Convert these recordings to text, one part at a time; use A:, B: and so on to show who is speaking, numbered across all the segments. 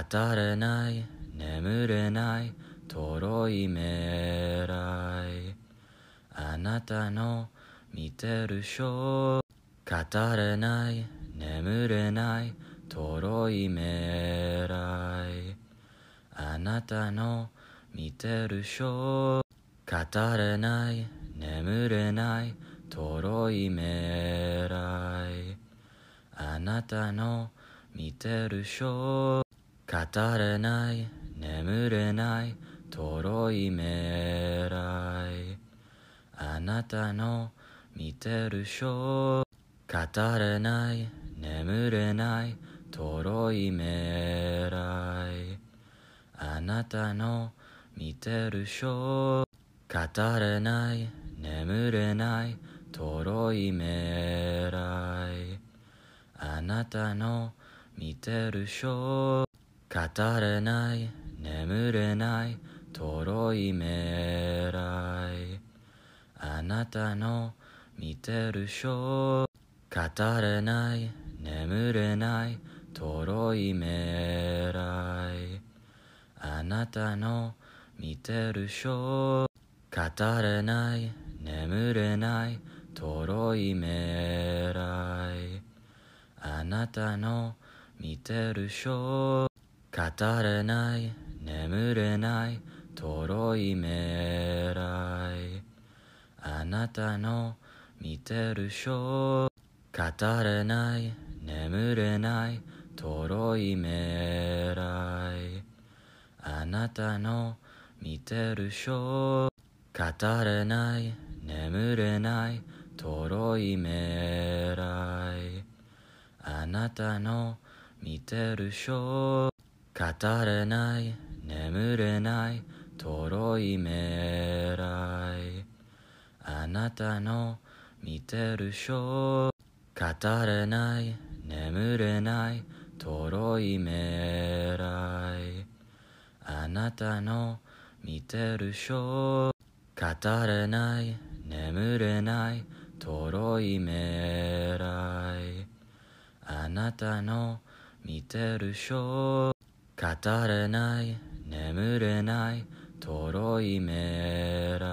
A: 語れない眠れないとろい未来あなたの見てる章語れない眠れないとろい未来あなたの見てる章語れない眠れないとろい未来あなたの見てる章語れない眠れないとろい未来あなたの見てる章語れない眠れないとろい未来あなたの見てる章語れない眠れないとろい未来あなたの見てる章語れない眠れないとろいらいあなたの見てる章語れない眠れないとろいらいあなたの見てる章語れない眠れないとろいらいあなたの見てる章語れない眠れないとろい未来あなたの見てる章語れない眠れないとろい未来あなたの見てる章語れない眠れないとろい未来あなたの見てる章語れない眠れないとろい未来あなたの見てる章語れない眠れないとろい未来あなたの見てる章語れない眠れないとろい未来あなたの見てる章語れない眠れないとろい未来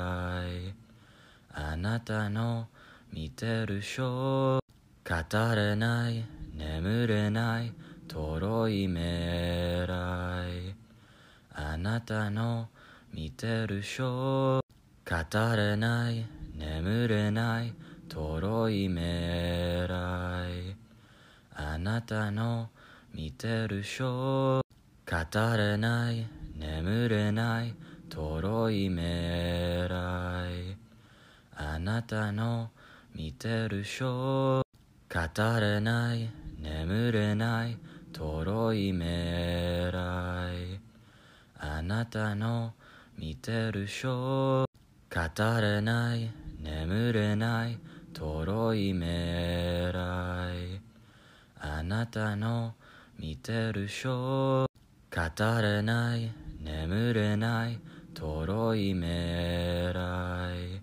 A: あなたの見てるショー語れない眠れないとろい未来あなたの見てるショー語れない眠れないとろい未来あなたの見てる章語れない眠れないとろい未来あなたの見てるショー語れない眠れないとろい未来あなたの見てるショー語れない眠れないとろい未来あなたの見てる章語れない眠れないとろいらい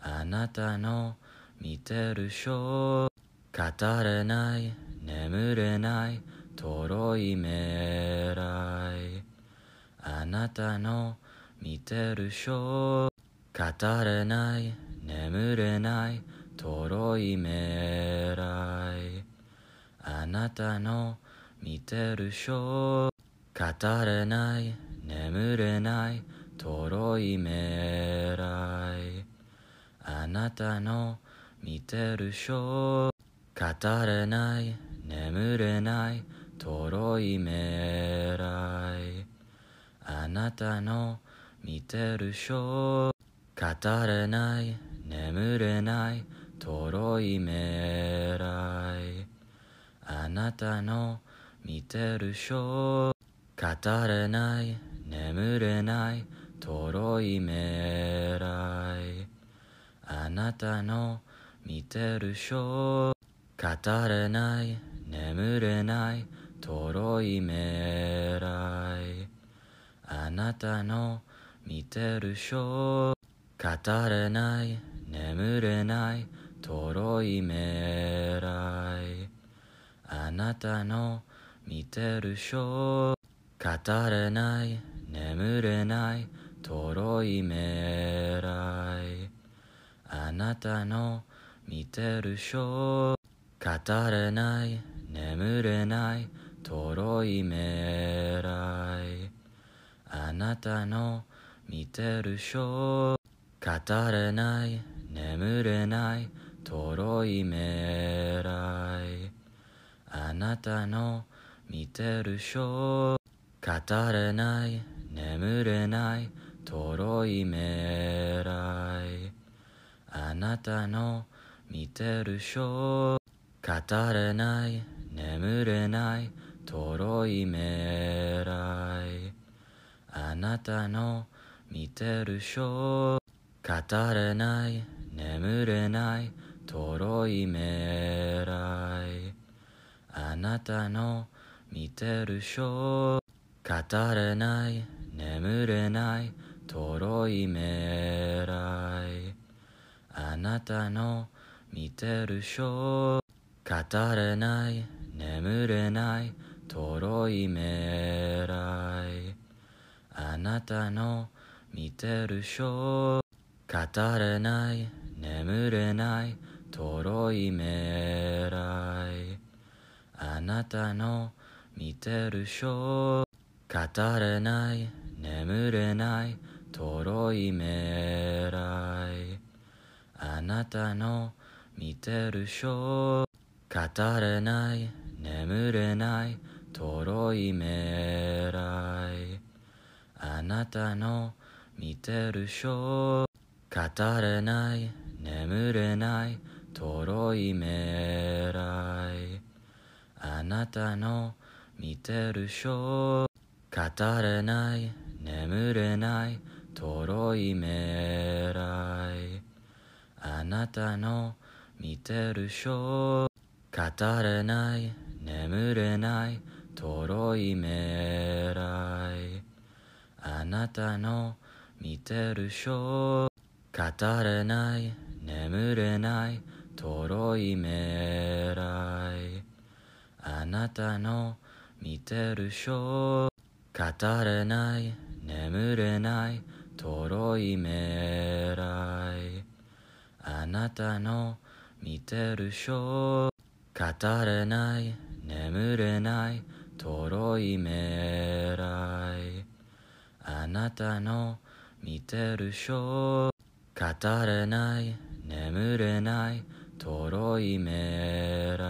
A: あなたの見てるー語れない眠れないとろいらいあなたの見てるー語れない眠れないとろいらいあなたの見てるー語れない眠れないとろい未来あなたの見てるショー語れない眠れないとろい未来あなたの見てるショー語れない眠れないとろい未来あなたの見てる章語れない眠れないとろいらいあなたの見てる章語れない眠れないとろいらいあなたの見てる章語れない眠れないとろいらいあなたの見てる章語れない眠れないとろいらいあなたの見てる章語れない眠れないとろいらいあなたの見てる章語れない眠れないとろいらいあなたの見てる章語れない眠れないとろい未来あなたの見てるー語れない眠れないとろい未来あなたの見てるー語れない眠れないとろい未来あなたの見てるー語れない眠れないとろい未来あなたの見てるショー語れない眠れないとろい未来あなたの見てるショー語れない眠れないとろい未来あなたの見てる章語れない眠れないとろい未来あなたの見てる章語れない眠れないとろい未来あなたの見てる章語れない眠れないとろい未来あなたの見てる章語れない眠れないとろい未来あなたの見てる章語れない眠れないとろい未来あなたの見てる章語れない眠れないとろい未来あなたの見てる章語れない眠れないとろい未来あなたの見てるショー語れない眠れないとろい未来あなたの見てるショー語れない眠れないとろい未来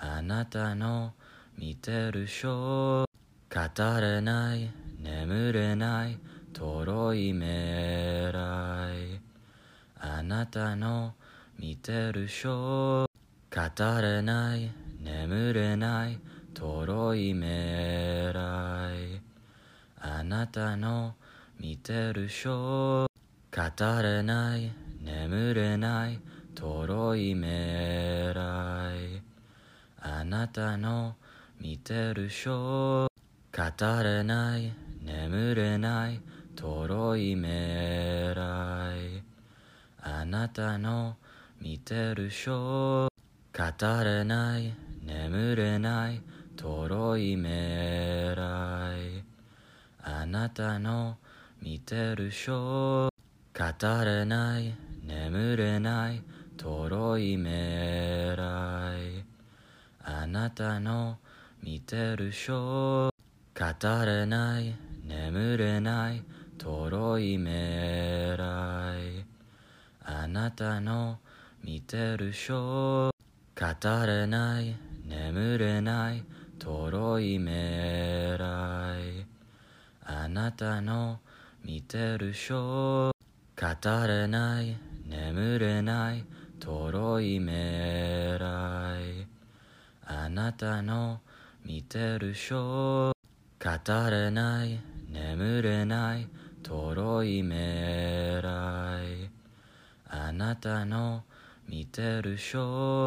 A: あなたの見てる章語れない眠れないとろいらいあなたの見てるょ。語れない眠れないとろいらいあなたの見てるょ。語れない眠れないとろいらいあなたの見てるょ。語れない眠れないとろいらいあなたの見てる章語れない眠れないとろいらいあなたの見てる章語れない眠れないとろいらいあなたの見てる章語れない眠れないとろい未来あなたの見てる章語れない眠れないとろい未来あなたの見てる章語れない眠れないとろい未来あなたの見てる章語れない眠れないとろい未来あなたの見てるー